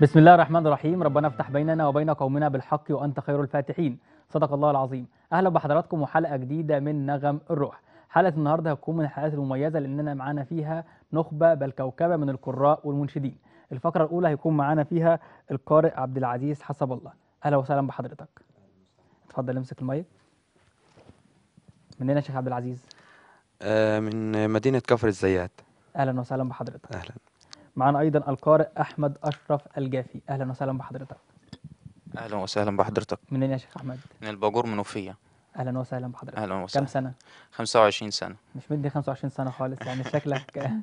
بسم الله الرحمن الرحيم ربنا افتح بيننا وبين قومنا بالحق وأنت خير الفاتحين صدق الله العظيم أهلا بحضراتكم وحلقة جديدة من نغم الروح حلقة النهاردة هتكون من الحلقات المميزة لأننا معانا فيها نخبة بل كوكبة من القراء والمنشدين الفقرة الأولى هيكون معانا فيها القارئ عبد العزيز حسب الله أهلا وسهلا بحضرتك اتفضل امسك المايك منين يا شيخ عبد العزيز آه من مدينة كفر الزيات أهلا وسهلا بحضرتك أهلا معانا ايضا القارئ احمد اشرف الجافي اهلا وسهلا بحضرتك اهلا وسهلا بحضرتك منين يا شيخ احمد من الباجور منوفيه اهلا وسهلا بحضرتك اهلا وسهلا كم سنه 25 سنه مش مدي 25 سنه خالص يعني شكلك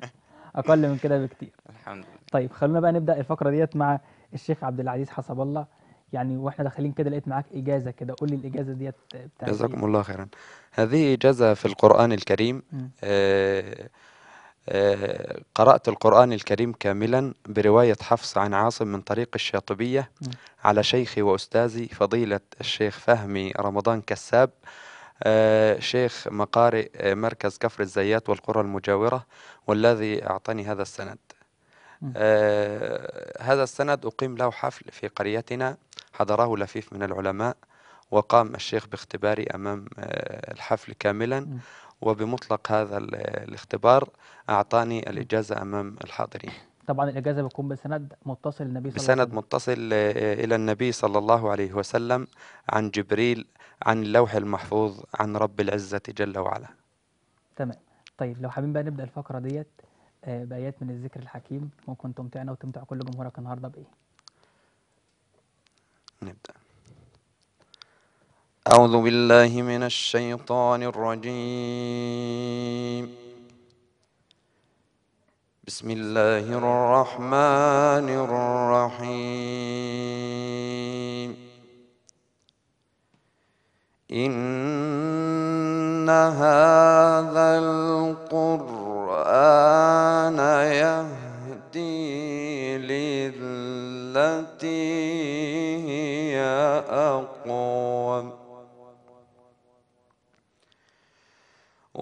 اقل من كده بكتير الحمد لله طيب خلونا بقى نبدا الفقره ديت مع الشيخ عبد العزيز حسب الله يعني واحنا داخلين كده لقيت معاك اجازه كده قول لي الاجازه ديت جزاكم إيه؟ الله خيرا هذه اجازه في القران الكريم آه قرأت القرآن الكريم كاملا برواية حفص عن عاصم من طريق الشاطبية على شيخي وأستاذي فضيلة الشيخ فهمي رمضان كساب آه، شيخ مقارئ آه، مركز كفر الزيات والقرى المجاورة والذي أعطاني هذا السند آه، هذا السند أقيم له حفل في قريتنا حضره لفيف من العلماء وقام الشيخ باختباري أمام الحفل كاملا وبمطلق هذا الاختبار أعطاني الإجازة أمام الحاضرين طبعا الإجازة بتكون بسند متصل النبي صلى بسند الله متصل آه، آه، إلى النبي صلى الله عليه وسلم عن جبريل عن اللوح المحفوظ عن رب العزة جل وعلا تمام طيب لو حابين بقى نبدأ الفقرة ديت آه، بآيات من الذكر الحكيم ممكن تمتعنا وتمتع كل جمهورك النهاردة بإيه نبدأ أعوذ بالله من الشيطان الرجيم بسم الله الرحمن الرحيم إن هذا القرآن يهدي للتي هي أقوى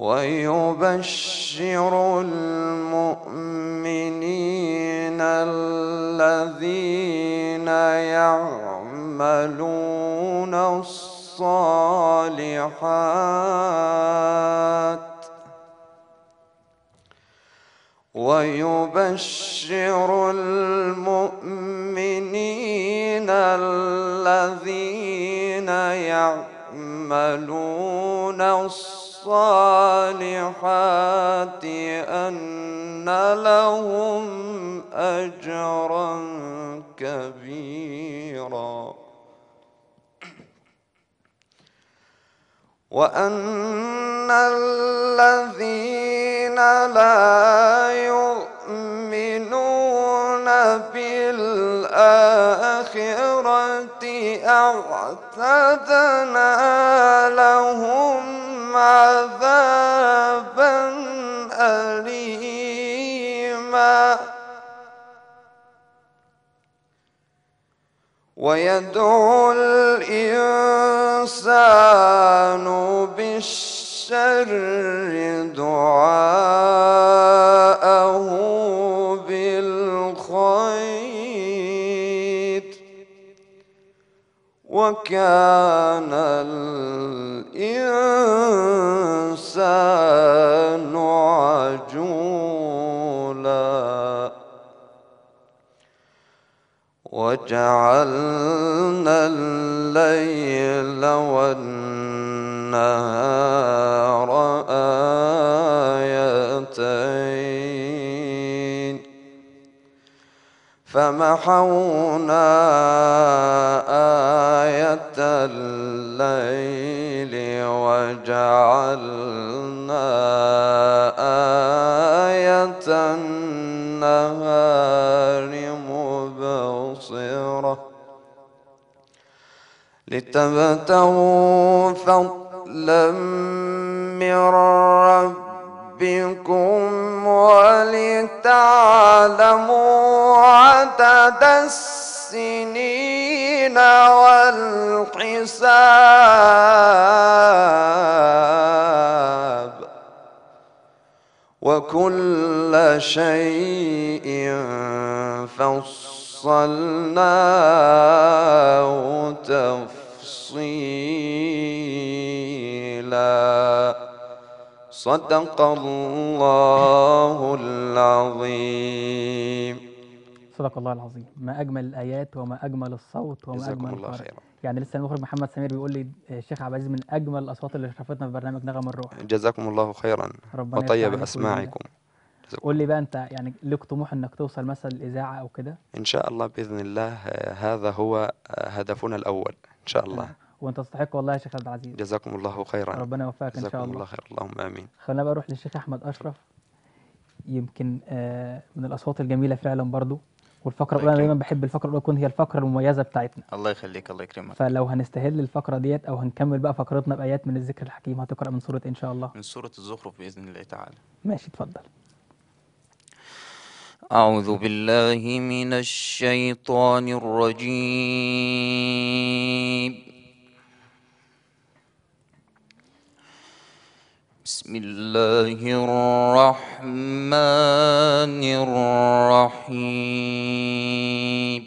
ويبشر المؤمنين الذين يعملون الصالحات ويبشر المؤمنين الذين يعملون الصالحات الصالحات أن لهم أجرا كبيرا وأن الذين لا يؤمنون بالآخرة أعتدنا لهم عذابا أليما ويدعو الإنسان بالشر دعاءه بالخير وكان وجعلنا الليل والنهار آيتين فمحونا آية الليل وجعلنا لتبتغوا فضلا من ربكم ولتعلموا عدد السنين والحساب وكل شيء فصلناه تفصيلا تفصيلا صدق الله العظيم صدق الله العظيم ما أجمل الآيات وما أجمل الصوت وما أجمل الله خيرا يعني لسه المخرج محمد سمير بيقول لي الشيخ آه، عبد العزيز من أجمل الأصوات اللي شرفتنا في برنامج نغم الروح جزاكم الله خيرا ربنا وطيب أسماعكم قول لي بقى انت يعني لك طموح انك توصل مثلا الاذاعه او كده ان شاء الله باذن الله آه، هذا هو آه، هدفنا الاول ان شاء الله وانت تستحق والله يا شيخ عبد العزيز جزاكم الله خيرا ربنا يوفقك ان شاء الله جزاكم الله خير اللهم امين خلينا بقى نروح للشيخ احمد اشرف يمكن آه، من الاصوات الجميله فعلا برضو والفقره الاولى انا دايما بحب الفقره الاولى تكون هي الفقره المميزه بتاعتنا الله يخليك الله يكرمك فلو هنستهل الفقره ديت او هنكمل بقى فقرتنا بايات من الذكر الحكيم هتقرا من سوره ان شاء الله من سوره الزخرف باذن الله تعالى ماشي اتفضل أعوذ بالله من الشيطان الرجيم بسم الله الرحمن الرحيم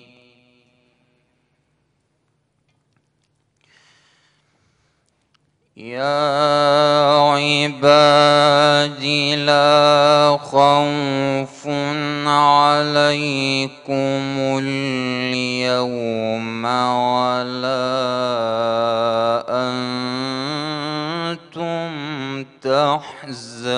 يا عبادي لا خوف عليكم اليوم ولا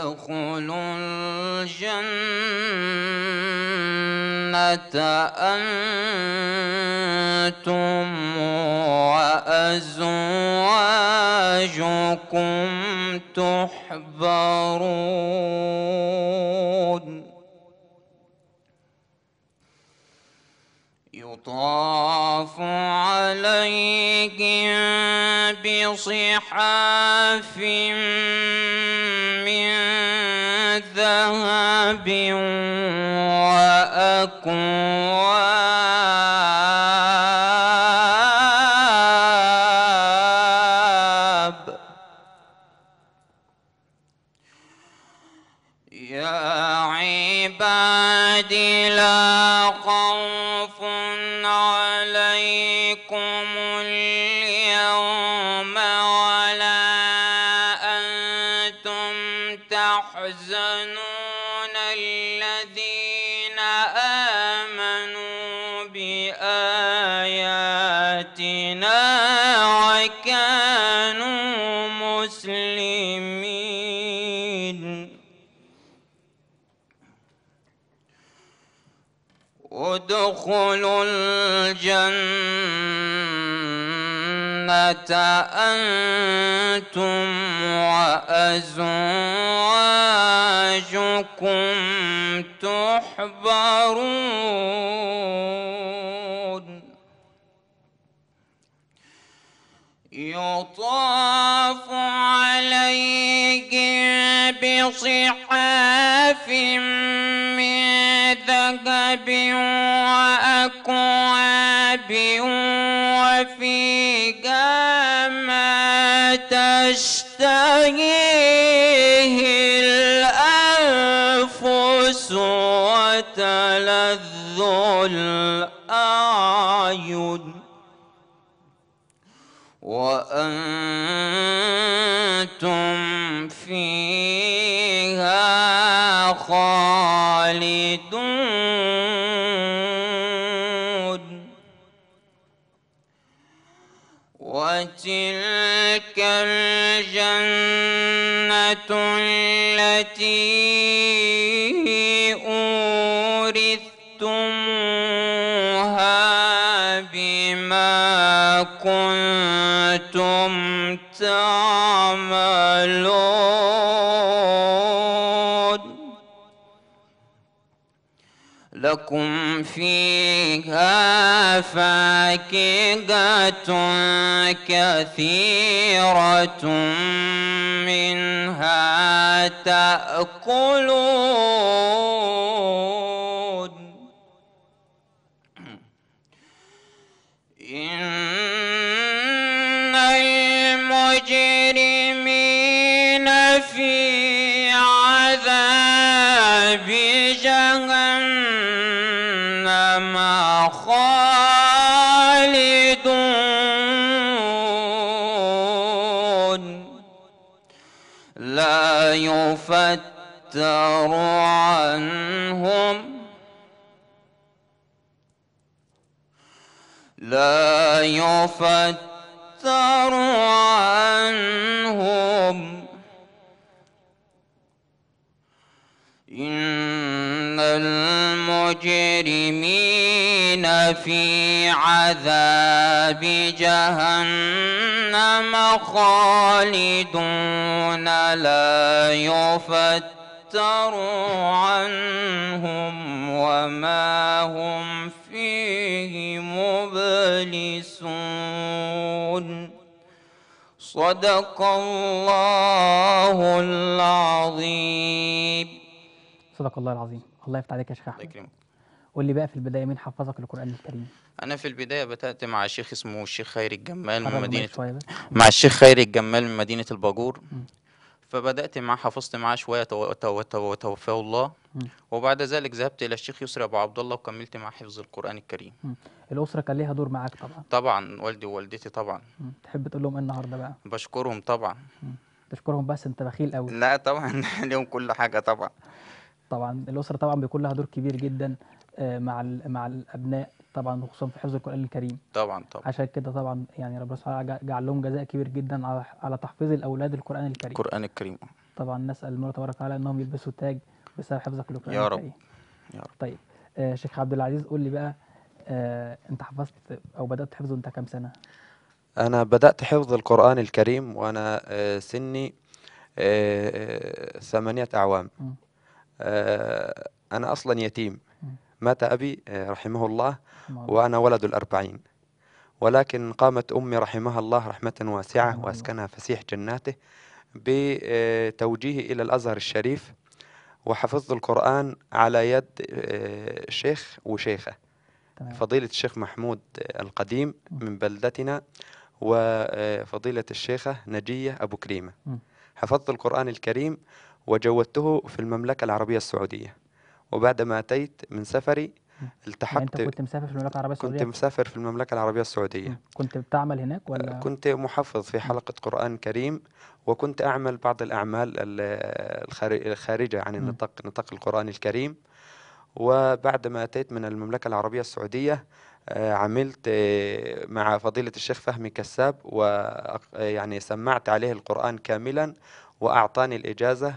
ادخلوا الجنة أنتم وأزواجكم تحبرون يطاف عليهم بصحاف من ذهب وأكواب ادخلوا الجنة أنتم وأزواجكم تحبرون يطاف عليهم بصحاف من ذهب كتاب وفيها ما تشتهيه الأنفس وتلذ الأعين وأن التي أورثتمها بما كنتم تعلمون لكم فيها فاكهة كثيرة منها تأكلون تفتر عنهم لا يفتر عنهم إن المجرمين في عذاب جهنم خالدون لا يفتر افتروا عنهم وما هم فيه مبلسون صدق الله العظيم صدق الله العظيم الله يفتح عليك يا شيخ احمد الله يكرمك قول لي بقى في البدايه مين حفظك القران الكريم انا في البدايه بدات مع شيخ اسمه الشيخ خير الجمال من مدينه مع الشيخ خير الجمال من مدينه الباجور فبدات معاه حفظت معاه شويه توفاه الله وبعد ذلك ذهبت الى الشيخ يسري ابو عبد الله وكملت مع حفظ القران الكريم الاسره كان ليها دور معاك طبعا طبعا والدي ووالدتي طبعا تحب تقول لهم ايه النهارده بقى بشكرهم طبعا تشكرهم بس انت بخيل قوي لا طبعا ليهم كل حاجه طبعا طبعا الاسره طبعا بيكون لها دور كبير جدا آه، مع مع الابناء طبعا وخصوصا في حفظ القران الكريم طبعا طبعا عشان كده طبعا يعني ربنا سبحانه وتعالى جعل لهم جزاء كبير جدا على على تحفيظ الاولاد القران الكريم القران الكريم طبعا نسال الله تبارك وتعالى انهم يلبسوا تاج بسبب حفظك للقران يا رب يا رب طيب آه شيخ عبد العزيز قول لي بقى آه انت حفظت او بدات حفظه انت كام سنه انا بدات حفظ القران الكريم وانا آه سني آه, آه، ثمانيه اعوام آه انا اصلا يتيم مات أبي آه، رحمه الله نعم. وأنا ولد الأربعين ولكن قامت أمي رحمها الله رحمة واسعة نعم. وأسكنها فسيح جناته بتوجيهي إلى الأزهر الشريف وحفظت القرآن على يد آه، شيخ وشيخة فضيلة الشيخ محمود القديم نعم. من بلدتنا وفضيلة آه، الشيخة نجية أبو كريمة حفظت القرآن الكريم وجودته في المملكة العربية السعودية وبعد ما أتيت من سفري التحقت يعني انت كنت مسافر في المملكه العربيه السعوديه كنت مسافر في المملكه العربيه السعوديه كنت بتعمل هناك ولا آه، كنت محفظ في حلقه قران كريم وكنت اعمل بعض الاعمال الخارجه عن النطاق نطاق القران الكريم وبعد ما اتيت من المملكه العربيه السعوديه آه، عملت آه، مع فضيله الشيخ فهمي كساب ويعني سمعت عليه القران كاملا واعطاني الاجازه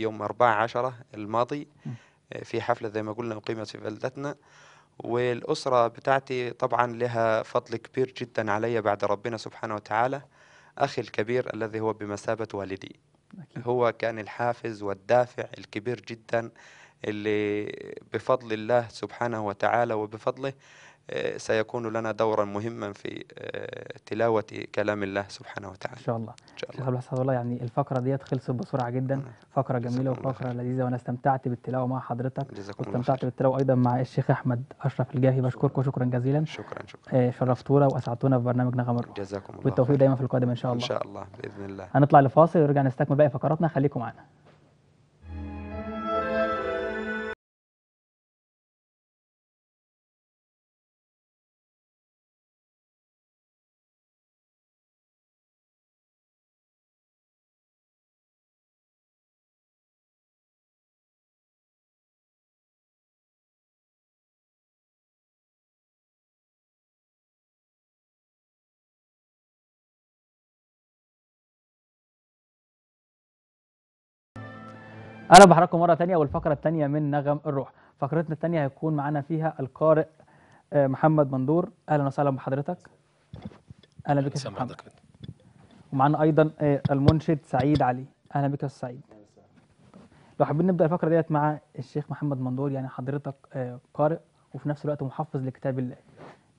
يوم 14 الماضي م. في حفلة زي ما قلنا أقيمت في بلدتنا والأسرة بتاعتي طبعا لها فضل كبير جدا علي بعد ربنا سبحانه وتعالى أخي الكبير الذي هو بمثابة والدي أكيد. هو كان الحافز والدافع الكبير جدا اللي بفضل الله سبحانه وتعالى وبفضله سيكون لنا دورا مهما في آه، تلاوة كلام الله سبحانه وتعالى إن شاء الله إن شاء الله حضرتك الله يعني الفقرة ديت خلصت بسرعة جدا نعم. فقرة جميلة وفقرة لذيذة وأنا استمتعت بالتلاوة مع حضرتك واستمتعت بالتلاوة أيضا مع الشيخ أحمد أشرف الجاهي بشكرك وشكرا جزيلا شكرا شكرا آه، شرفتونا وأسعدتونا في برنامج نغم الروح جزاكم الله والتوفيق دايما في القادم إن شاء الله إن شاء الله بإذن الله هنطلع لفاصل ونرجع نستكمل باقي فقراتنا خليكم معنا اهلا بحضراتكم مره ثانيه والفقره الثانيه من نغم الروح فقرتنا الثانيه هيكون معانا فيها القارئ آه، محمد مندور اهلا وسهلا بحضرتك اهلا بك يا محمد ومعانا ايضا آه، المنشد سعيد علي اهلا بك يا سعيد لو حابين نبدا الفقره ديت مع الشيخ محمد مندور يعني حضرتك آه، قارئ وفي نفس الوقت محفظ لكتاب الله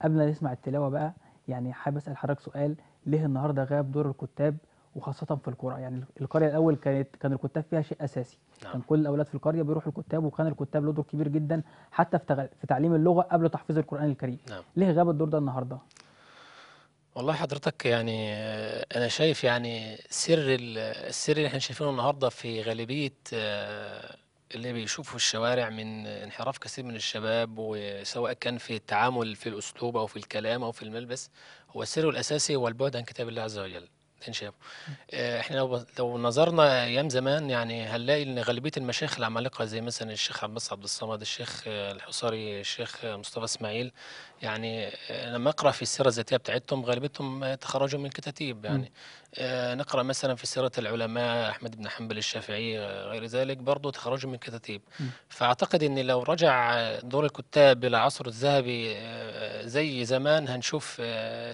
قبل ما نسمع التلاوه بقى يعني حابب اسال حضرتك سؤال ليه النهارده غاب دور الكتاب وخاصه في القرى يعني القريه الاول كانت كان الكتاب فيها شيء اساسي نعم. كان كل الاولاد في القريه بيروحوا الكتاب وكان الكتاب له دور كبير جدا حتى في, تغ... في تعليم اللغه قبل تحفيظ القران الكريم نعم. ليه غاب الدور ده النهارده والله حضرتك يعني آه، انا شايف يعني سر السر اللي احنا شايفينه النهارده في غالبيه آه، اللي بيشوفوا الشوارع من انحراف كثير من الشباب وسواء كان في التعامل في الاسلوب او في الكلام او في الملبس هو سره الاساسي هو البعد عن كتاب الله عز وجل الانشاب آه، احنا لو لو نظرنا ايام زمان يعني هنلاقي ان غالبيه المشايخ العمالقه زي مثلا الشيخ عباس عبد الصمد الشيخ الحصاري الشيخ مصطفى اسماعيل يعني آه، لما اقرا في السيره الذاتيه بتاعتهم غالبيتهم تخرجوا من كتاتيب يعني اه نقرا مثلا في سيره العلماء احمد بن حنبل الشافعي غير ذلك برضه تخرجوا من كتاتيب فاعتقد ان لو رجع دور الكتاب الى عصر الذهبي آه، زي زمان هنشوف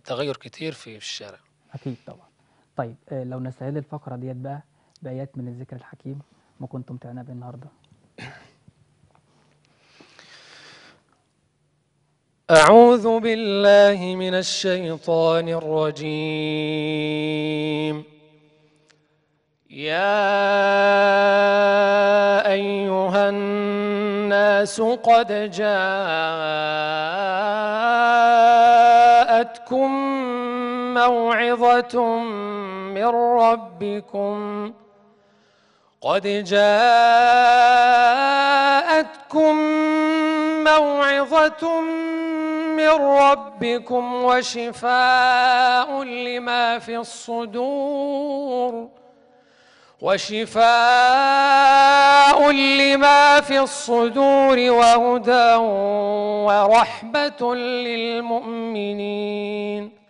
تغير كتير في الشارع اكيد طبعا طيب آه، لو نستهل الفقرة ديت بقى بآيات من الذكر الحكيم ما كنتم تعنى بيه النهارده أعوذ بالله من الشيطان الرجيم يا أيها الناس قد جاءتكم موعظة من ربكم قد جاءتكم موعظة من ربكم وشفاء لما في الصدور وشفاء لما في الصدور وهدى ورحمة للمؤمنين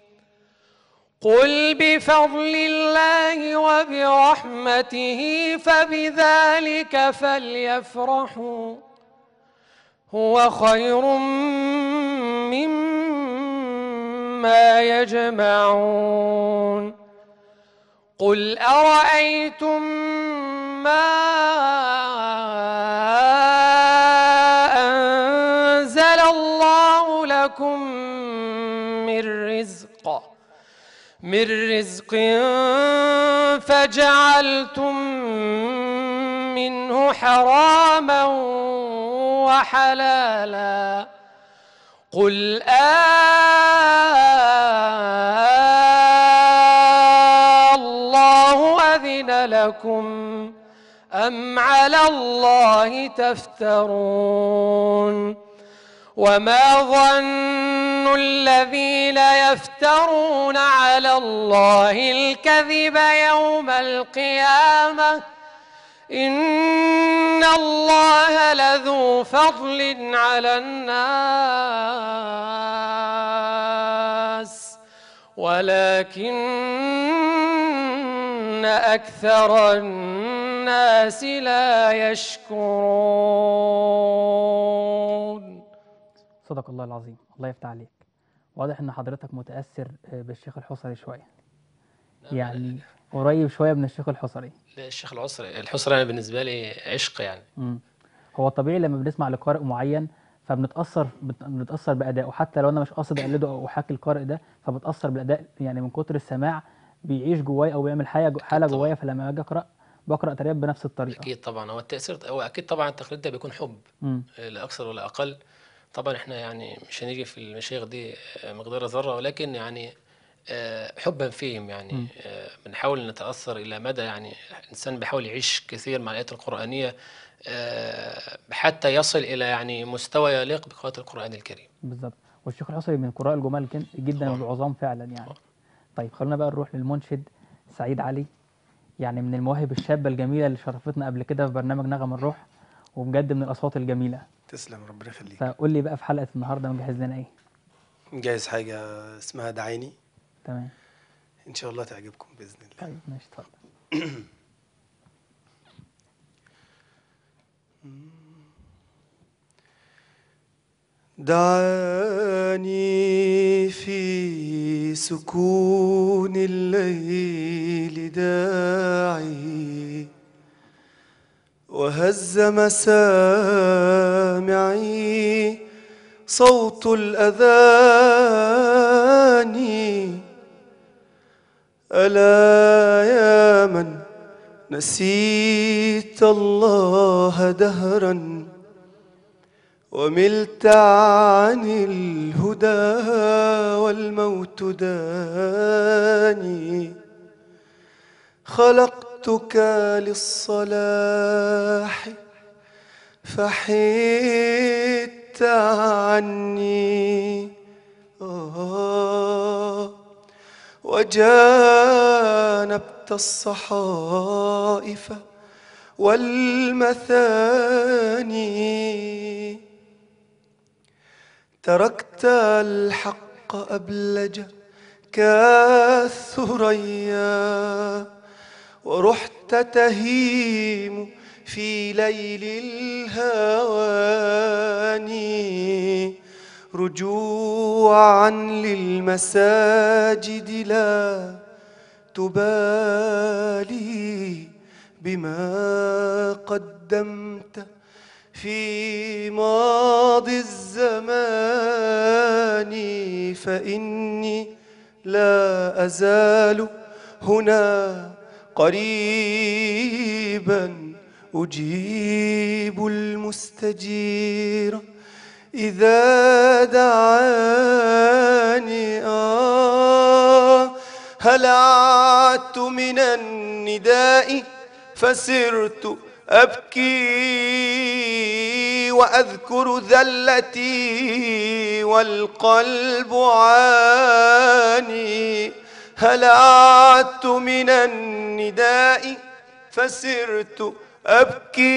قل بفضل الله وبرحمته فبذلك فليفرحوا هو خير مما يجمعون قل أرأيتم ما أنزل الله لكم من رزق فجعلتم منه حراما وحلالا قل الله أذن لكم أم على الله تفترون وما ظن الذين يفترون على الله الكذب يوم القيامة إن الله لذو فضل على الناس ولكن أكثر الناس لا يشكرون صدق الله العظيم الله يفتح عليك واضح ان حضرتك متاثر آه، بالشيخ الحصري شويه يعني قريب شويه من الشيخ الحصري لا الشيخ الحصري الحصري يعني انا بالنسبه لي عشق يعني مم. هو طبيعي لما بنسمع لقارئ معين فبنتاثر بنتاثر بادائه حتى لو انا مش قاصد اقلده او احاكي القارئ ده فبتاثر بالاداء يعني من كتر السماع بيعيش جوايا او بيعمل حاجه حاله جوايا فلما اجي اقرا بقرا تقريبا بنفس الطريقه اكيد طبعا هو التاثير هو اكيد طبعا التقليد ده بيكون حب م. لا اكثر ولا اقل طبعا احنا يعني مش هنيجي في المشايخ دي آه، مقدار ذره ولكن يعني آه، حبا فيهم يعني آه، بنحاول نتاثر الى مدى يعني الانسان بيحاول يعيش كثير مع الايات القرانيه حتى يصل الى يعني مستوى يليق بقراءه القران الكريم. بالظبط والشيخ الحصري من قراء الجمال جدا والعظام فعلا يعني. طبعا. طيب خلونا بقى نروح للمنشد سعيد علي يعني من المواهب الشابه الجميله اللي شرفتنا قبل كده في برنامج نغم الروح وبجد من الاصوات الجميله. تسلم ربنا يخليك فقول لي بقى في حلقه النهارده مجهز لنا ايه مجهز حاجه اسمها دعيني تمام ان شاء الله تعجبكم باذن الله طيب ماشي اتفضل دعاني في سكون الليل داعي وهز مسامعي صوت الأذان ألا يا من نسيت الله دهرا وملت عن الهدى والموت داني خلقت وقتك للصلاح فحيدت عني آه، وجانبت الصحائف والمثاني تركت الحق أبلج كالثريا ورحت تهيم في ليل الهواني رجوعا للمساجد لا تبالي بما قدمت في ماضي الزمان فإني لا أزال هنا قريبا أجيب المستجير إذا دعاني آه هلعت من النداء فسرت أبكي وأذكر ذلتي والقلب عاني هل عدت من النداء فسرت أبكي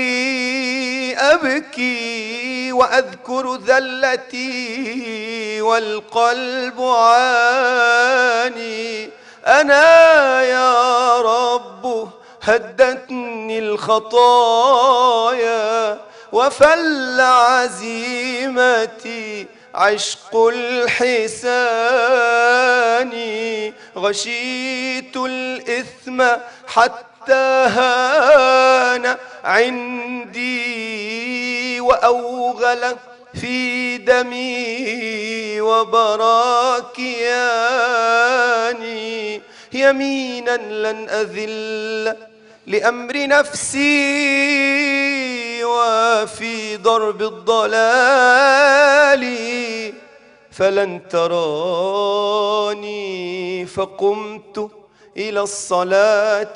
أبكي وأذكر ذلتي والقلب عاني أنا يا رب هدتني الخطايا وفل عزيمتي عشق الحسان غشيت الإثم حتى هان عندي وأوغل في دمي وبراكياني يمينا لن أذل لأمر نفسي وفي ضرب الضلال فلن تراني فقمت إلى الصلاة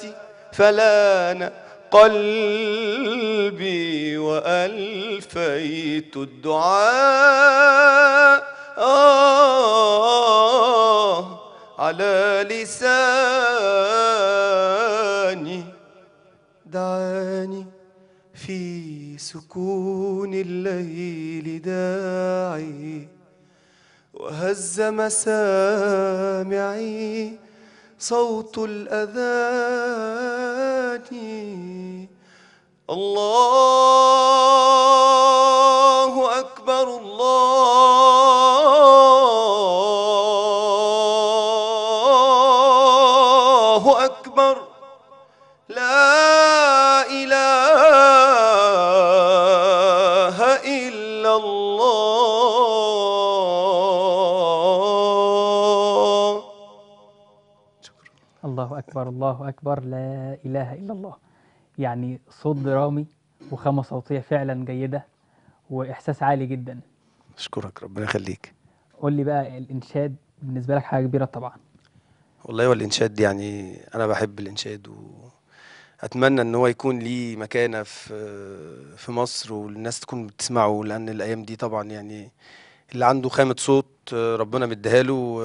فلان قلبي وألفيت الدعاء آه على لساني دعاني في سكون الليل داعي وهز مسامعي صوت الأذان الله أكبر الله أكبر الله أكبر لا إله إلا الله يعني صوت درامي وخامة صوتية فعلا جيدة وإحساس عالي جدا أشكرك ربنا يخليك قول لي بقى الإنشاد بالنسبة لك حاجة كبيرة طبعا والله هو الإنشاد يعني أنا بحب الإنشاد وأتمنى إن هو يكون ليه مكانة في في مصر والناس تكون بتسمعه لأن الأيام دي طبعا يعني اللي عنده خامة صوت ربنا مديها له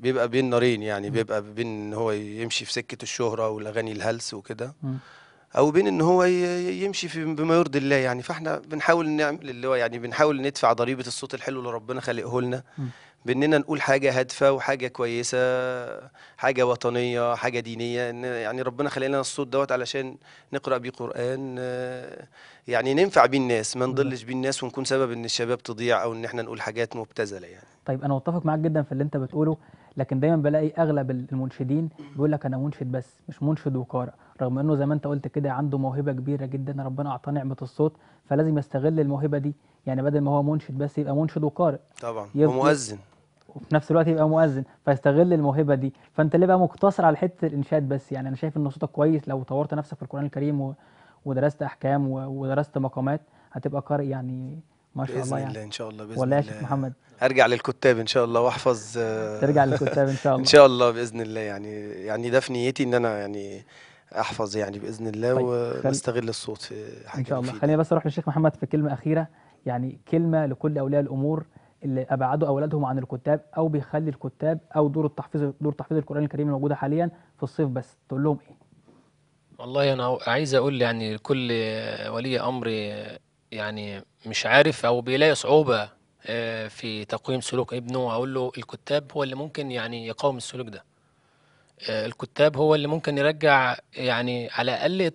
بيبقى بين نارين يعني بيبقى بين ان هو يمشي في سكه الشهره والاغاني الهلس وكده او بين ان هو يمشي في بما يرضي الله يعني فاحنا بنحاول نعمل اللي هو يعني بنحاول ندفع ضريبه الصوت الحلو اللي ربنا خلقه لنا باننا نقول حاجه هادفه وحاجه كويسه حاجه وطنيه حاجه دينيه يعني ربنا خلق لنا الصوت دوت علشان نقرا بيه قران يعني ننفع بيه الناس ما نضلش بيه الناس ونكون سبب ان الشباب تضيع او ان احنا نقول حاجات مبتذله يعني طيب انا متفق معاك جدا في اللي انت بتقوله لكن دايما بلاقي اغلب المنشدين بيقول لك انا منشد بس مش منشد وقارئ رغم انه زي ما انت قلت كده عنده موهبه كبيره جدا ربنا اعطاه نعمه الصوت فلازم يستغل الموهبه دي يعني بدل ما هو منشد بس يبقى منشد وقارئ طبعا ومؤذن وفي نفس الوقت يبقى مؤذن فيستغل الموهبه دي فانت ليه بقى مقتصر على حته الانشاد بس يعني انا شايف ان صوتك كويس لو طورت نفسك في القران الكريم و... ودرست احكام و... ودرست مقامات هتبقى قارئ يعني ما شاء الله يعني. الله ان شاء الله باذن ولا محمد ارجع للكتاب ان شاء الله واحفظ آه، ترجع للكتاب ان شاء الله ان شاء الله باذن الله يعني يعني ده في نيتي ان انا يعني احفظ يعني باذن الله طيب. واستغل الصوت في حاجه ان شاء الله خليني بس اروح للشيخ محمد في كلمه اخيره يعني كلمه لكل اولياء الامور اللي ابعدوا اولادهم عن الكتاب او بيخلي الكتاب او دور التحفيظ دور تحفيظ القران الكريم الموجوده حاليا في الصيف بس تقول لهم ايه والله انا عايز اقول يعني لكل ولي امر يعني مش عارف او بيلاقي صعوبه آه، في تقويم سلوك ابنه اقول له الكتاب هو اللي ممكن يعني يقاوم السلوك ده آه، الكتاب هو اللي ممكن يرجع يعني على الاقل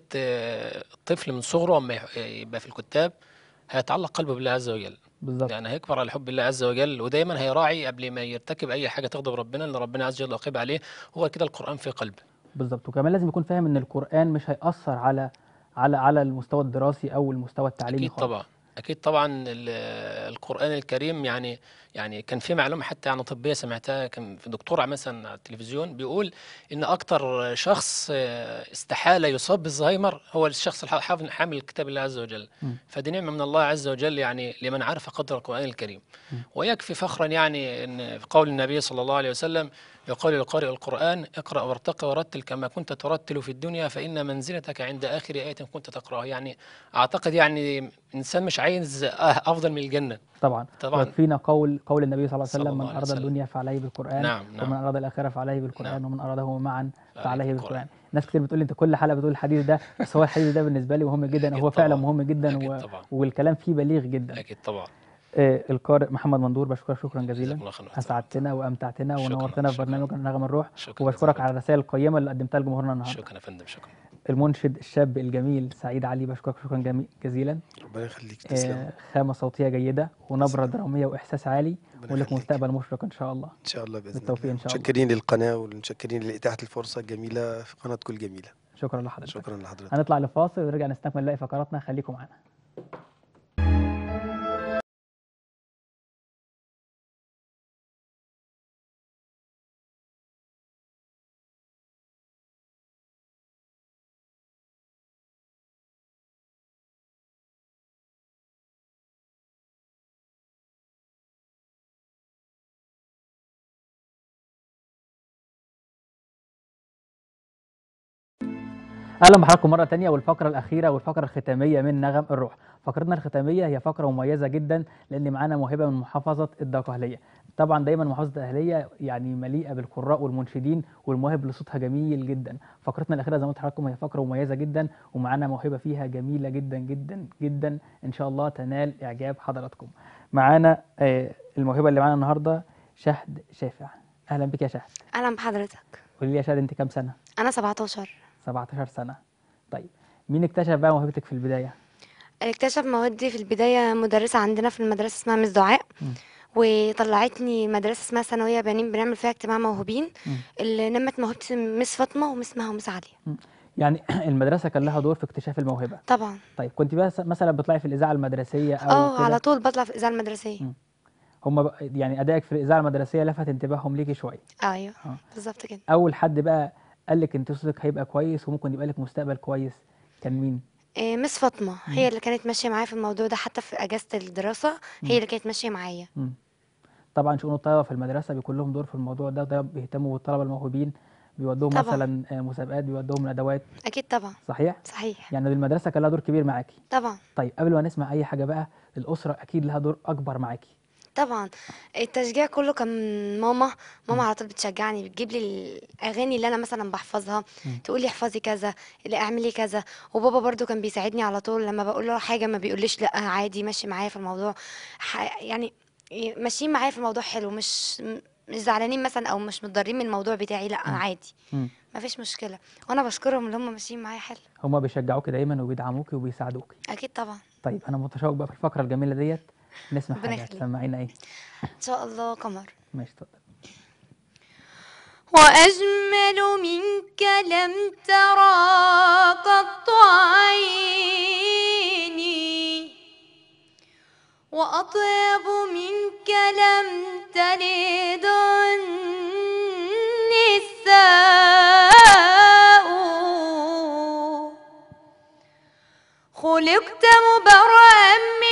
الطفل من صغره اما يبقى في الكتاب هيتعلق قلبه بالله عز وجل بالظبط يعني هيكبر على حب الله عز وجل ودايما هيراعي قبل ما يرتكب اي حاجه تغضب ربنا ان ربنا عز وجل عقيب عليه هو كده القران في قلبه بالظبط وكمان لازم يكون فاهم ان القران مش هيأثر على على على المستوى الدراسي او المستوى التعليمي اكيد طبعا اكيد طبعا القران الكريم يعني يعني كان في معلومه حتى يعني طبيه سمعتها كان في دكتور مثلا على التلفزيون بيقول ان اكثر شخص آه، استحاله يصاب بالزهايمر هو الشخص الحافظ حامل الكتاب الله عز وجل فدي نعمه من الله عز وجل يعني لمن عرف قدر القران الكريم ويكفي فخرا يعني ان قول النبي صلى الله عليه وسلم يقول القارئ القرآن اقرأ وارتقى ورتل كما كنت ترتل في الدنيا فإن منزلتك عند آخر آية كنت تقرأها يعني أعتقد يعني إنسان مش عايز أه- أفضل من الجنة طبعا طبعا فينا قول قول النبي صلى الله عليه وسلم من أراد الدنيا فعليه بالقرآن نعم نعم ومن أراد الآخرة فعليه بالقرآن نعم ومن أراده معا فعليه بالقرآن ناس كتير بتقول لي انت كل حلقه بتقول الحديث ده بس هو الحديث ده بالنسبه لي مهم جدا هو فعلا مهم جدا و... والكلام فيه بليغ جدا اكيد طبعا إيه، القارئ محمد مندور بشكرك شكرا جزيلا اسعدتنا وامتعتنا ونورتنا في برنامج نغم الروح وبشكرك على الرسائل القيمه اللي قدمتها لجمهورنا النهارده شكرا يا فندم شكرا المنشد الشاب الجميل سعيد علي بشكرك شكرا جزيلا ربنا يخليك إيه، تسلم آه خامه صوتيه جيده ونبره دراميه واحساس عالي ولك مستقبل مشرق ان شاء الله ان شاء الله باذن بالتوفيق الله ان شاء الله متشكرين للقناه ومتشكرين لاتاحه الفرصه الجميله في قناتكم الجميله شكرا لحضرتك شكرا لحضرتك هنطلع لفاصل ونرجع نستكمل باقي فقراتنا خليكم معانا اهلا بحضراتكم مره تانية والفقره الاخيره والفقره الختاميه من نغم الروح فقرتنا الختاميه هي فقره مميزه جدا لان معانا موهبه من محافظه الدقهليه طبعا دايما محافظه الدقهليه يعني مليئه بالقراء والمنشدين والمواهب اللي صوتها جميل جدا فقرتنا الاخيره زي ما قلت هي فقره مميزه جدا ومعانا موهبه فيها جميله جدا جدا جدا ان شاء الله تنال اعجاب حضراتكم معانا آه، الموهبه اللي معانا النهارده شهد شافع اهلا بك يا شهد اهلا بحضرتك قولي لي يا شهد انت كام سنه انا 17 17 سنة طيب مين اكتشف بقى موهبتك في البداية؟ اكتشف موهبتي في البداية مدرسة عندنا في المدرسة اسمها مس دعاء وطلعتني مدرسة اسمها ثانوية بنين بنعمل فيها اجتماع موهوبين اللي نمت موهبتي مس فاطمة ومس مها ومس علي يعني المدرسه كان لها دور في اكتشاف الموهبه طبعا طيب كنت بس مثلا بتطلعي في الاذاعه المدرسيه او اه على طول بطلع في الاذاعه المدرسيه هم يعني ادائك في الاذاعه المدرسيه لفت انتباههم ليكي شويه ايوه آه. بالظبط كده اول حد بقى قال لك انت صوتك هيبقى كويس وممكن يبقى لك مستقبل كويس كان مين؟ آه، مس فاطمة هي اللي كانت ماشية معايا في الموضوع ده حتى في أجازة الدراسة هي اللي كانت ماشية معايا طبعا شؤون الطلبة في المدرسة بيكون لهم دور في الموضوع ده ده بيهتموا بالطلبة الموهوبين بيودوهم طبعا. مثلا آه، مسابقات بيودوهم الادوات اكيد طبعا صحيح صحيح يعني المدرسه كان لها دور كبير معاكي طبعا طيب قبل ما نسمع اي حاجه بقى الاسره اكيد لها دور اكبر معاكي طبعا التشجيع كله كان ماما ماما على طول بتشجعني بتجيب لي الاغاني اللي انا مثلا بحفظها تقول لي احفظي كذا اللي اعملي كذا وبابا برضو كان بيساعدني على طول لما بقول له حاجه ما بيقوليش لا عادي ماشي معايا في الموضوع يعني ماشيين معايا في الموضوع حلو مش مش زعلانين مثلا او مش متضررين من الموضوع بتاعي لا عادي ما فيش مشكله وانا بشكرهم اللي هم ماشيين معايا حلو هم بيشجعوك دايما وبيدعموك وبيساعدوك اكيد طبعا طيب انا متشوق بقى في الفقره الجميله ديت نسمع حاجة سمعينا ايه ان شاء الله قمر ماشي تفضل وأجمل منك لم ترى قط عيني وأطيب منك لم تلد النساء خلقت مبرأ من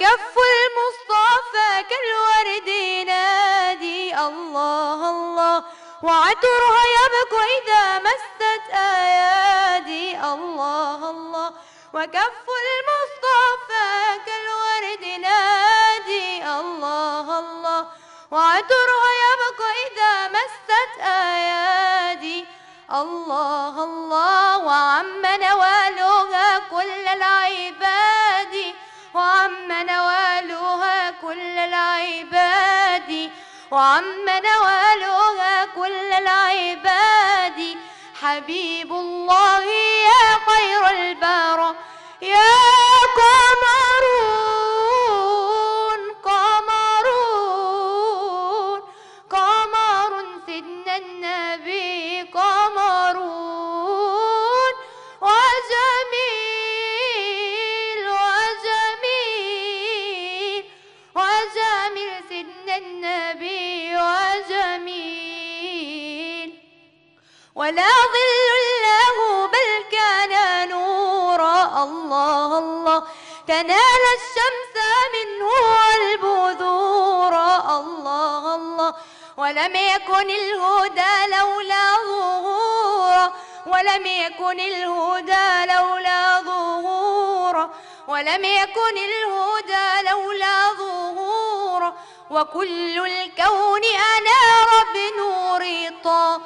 وكف العباد وعم نوالها كل العباد حبيب الله يا خير البرى يا ولم يكن الهدى لولا ظهوره ولم يكن الهدى لولا ظهوره ولم يكن الهدى لولا ظهوره وكل الكون أنار بنور طه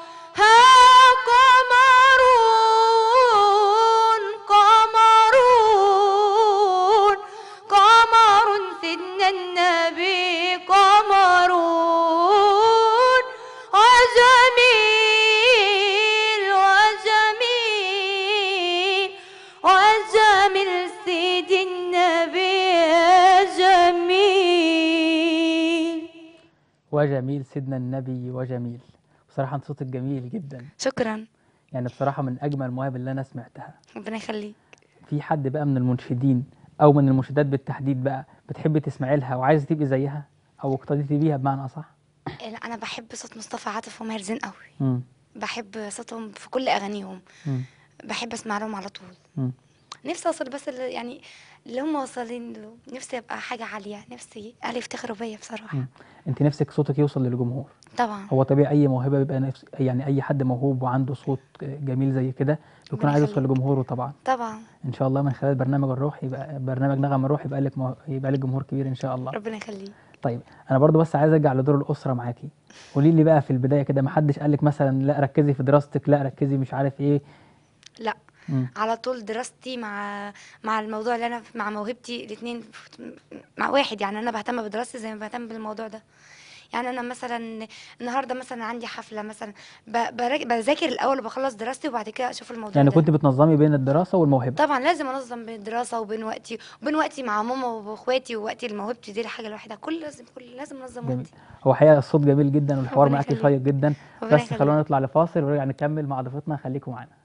وجميل سيدنا النبي وجميل بصراحة أنت صوتك جميل جدا شكرا يعني بصراحة من أجمل المواهب اللي أنا سمعتها ربنا يخليك في حد بقى من المنشدين أو من المنشدات بالتحديد بقى بتحبي تسمعي لها وعايزة تبقي زيها أو اقتديتي بيها بمعنى أصح؟ إيه، لا أنا بحب صوت مصطفى عاطف وماهر زين قوي مم. بحب صوتهم في كل أغانيهم بحب أسمع لهم على طول مم. نفسي اوصل بس اللي يعني اللي هم واصلين له نفسي ابقى حاجه عاليه نفسي اهلي يفتخروا بيا بصراحه انت نفسك صوتك يوصل للجمهور طبعا هو طبيعي اي موهبه بيبقى نفس يعني اي حد موهوب وعنده صوت جميل زي كده بيكون عايز يوصل لجمهوره طبعا طبعا ان شاء الله من خلال برنامج الروح يبقى برنامج نغم الروح يبقى لك مو... يبقى لك جمهور كبير ان شاء الله ربنا يخليك طيب انا برضو بس عايز ارجع لدور الاسره معاكي قولي لي بقى في البدايه كده ما حدش قال لك مثلا لا ركزي في دراستك لا ركزي مش عارف ايه لا مم. على طول دراستي مع مع الموضوع اللي انا مع موهبتي الاثنين مع واحد يعني انا بهتم بدراستي زي ما بهتم بالموضوع ده يعني انا مثلا النهارده مثلا عندي حفله مثلا بذاكر الاول وبخلص دراستي وبعد كده اشوف الموضوع يعني ده. كنت بتنظمي بين الدراسه والموهبه طبعا لازم انظم بين الدراسه وبين وقتي وبين وقتي مع ماما واخواتي ووقتي لموهبتي دي الحاجه الوحيده كل لازم كل لازم انظم وقتي هو حقيقه الصوت جميل جدا والحوار معاكي شيق جدا بس خلونا نطلع لفاصل ونرجع نكمل مع ضيفتنا خليكم معانا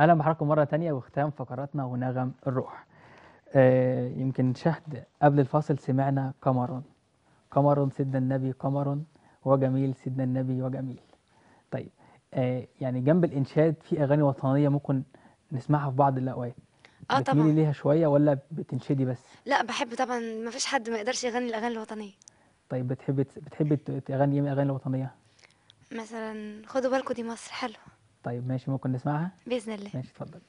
اهلا بحضراتكم مره تانية وختام فقراتنا ونغم الروح آه يمكن شهد قبل الفاصل سمعنا قمر قمر سيدنا النبي قمر وجميل سيدنا النبي وجميل طيب آه يعني جنب الانشاد في اغاني وطنيه ممكن نسمعها في بعض الاوقات اه طبعا بتميلي ليها شويه ولا بتنشدي بس لا بحب طبعا ما فيش حد ما يقدرش يغني الاغاني الوطنيه طيب بتحبي بتحبي تغني ايه من الاغاني الوطنيه مثلا خدوا بالكم دي مصر حلوه طيب ماشي ممكن نسمعها باذن الله ماشي اتفضل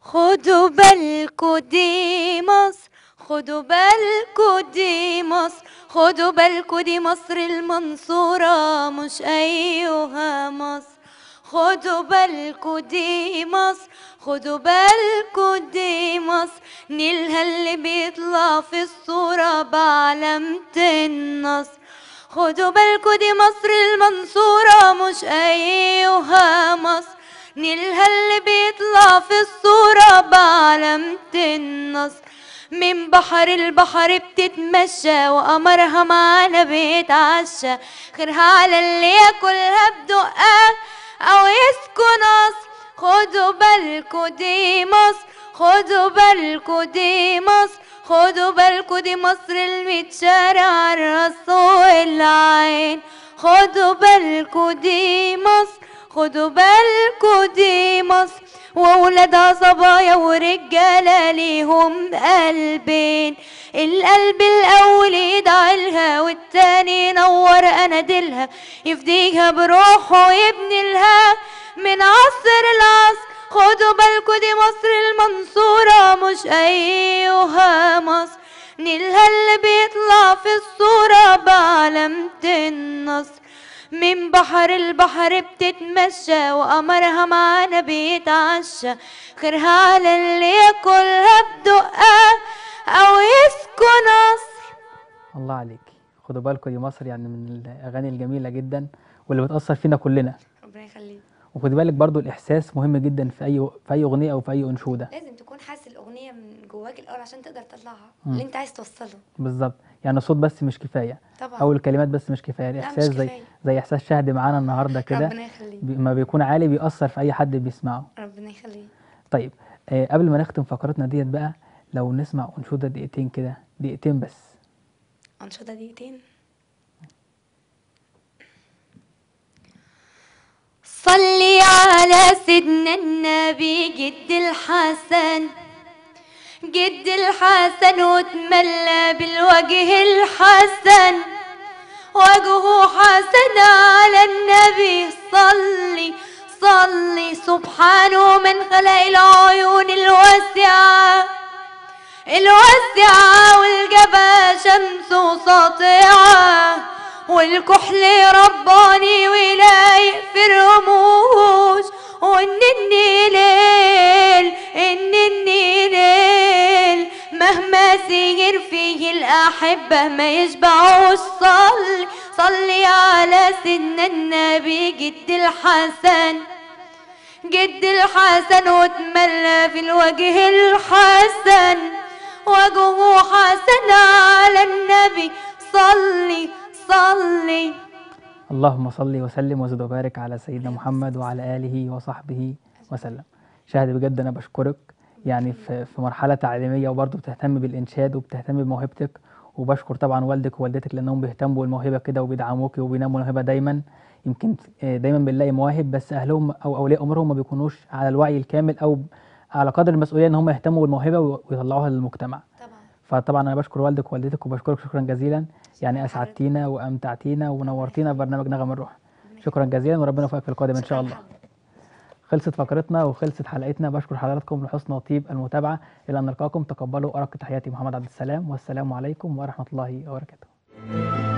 خدوا بالكو دي مصر خدوا بالكو دي مصر خدوا بالكو دي مصر المنصورة مش أيها مصر خدوا بالكو دي مصر خدوا بالكو دي مصر نيلها اللي بيطلع في الصورة بعلامة النصر خدوا بالكو دي مصر المنصورة مش أيها مصر نيلها اللي بيطلع في الصورة بعلامة النصر من بحر البحر بتتمشى وقمرها معانا بيتعشى خيرها على اللي ياكلها بدقها أو يسكن نصر خدوا بالكو دي مصر خدوا بالكو دي مصر خذوا بالكو دي مصر المتشارع على العين خدوا بالكو دي مصر خدوا بالكو دي مصر وولادها صبايا ورجالة ليهم قلبين القلب الأول يدعي لها والتاني ينور أناديلها يفديها بروحه ويبني لها من عصر لعصر قطب دي مصر المنصورة مش أيها مصر نيلها اللي بيطلع في الصورة بعلامة النصر من بحر البحر بتتمشى وقمرها معانا بيتعشى خيرها على اللي ياكلها بدقها أو يسكن قصر الله عليك خدوا بالكم دي مصر يعني من الأغاني الجميلة جدا واللي بتأثر فينا كلنا ربنا يخليك وخد بالك برضو الاحساس مهم جدا في اي في اي اغنيه او في اي انشوده لازم تكون حاسس الاغنيه من جواك الاول عشان تقدر تطلعها اللي انت عايز توصله بالظبط يعني الصوت بس مش كفايه طبعا او الكلمات بس مش كفايه الاحساس مش كفاية. زي زي احساس شهد معانا النهارده كده ربنا يخليك ما بيكون عالي بيأثر في اي حد بيسمعه ربنا يخليك طيب آه قبل ما نختم فقرتنا ديت بقى لو نسمع انشوده دقيقتين كده دقيقتين بس انشوده دقيقتين صلي على سيدنا النبي جد الحسن جد الحسن وتملى بالوجه الحسن وجهه حسن على النبي صلي صلي سبحانه من خلق العيون الواسعة الواسعة والجبهة شمس ساطعة والكحل رباني ولا في الرموز وان النيل ان النيل مهما سير فيه الاحبه ما يشبعوش صلي صلي على سيدنا النبي جد الحسن جد الحسن وتملى في الوجه الحسن وجهه حسن على النبي صلي صلي اللهم صل وسلم وزد وبارك على سيدنا محمد وعلى اله وصحبه وسلم شاهد بجد انا بشكرك يعني في في مرحله تعليميه وبرضه بتهتم بالانشاد وبتهتم بموهبتك وبشكر طبعا والدك ووالدتك لانهم بيهتموا بالموهبه كده وبيدعموك وبينموا الموهبه دايما يمكن آه، دايما بنلاقي مواهب بس اهلهم او اولياء امورهم ما بيكونوش على الوعي الكامل او على قدر المسؤوليه ان هم يهتموا بالموهبه ويطلعوها للمجتمع طبعا فطبعا انا بشكر والدك ووالدتك وبشكرك شكرا جزيلا يعني اسعدتينا وامتعتينا ونورتينا ببرنامج نغم الروح شكرا جزيلا وربنا يوفقك في القادم ان شاء الله خلصت فقرتنا وخلصت حلقتنا بشكر حضراتكم لحسن وطيب المتابعه الى ان نلقاكم تقبلوا ارق تحياتي محمد عبد السلام والسلام عليكم ورحمه الله وبركاته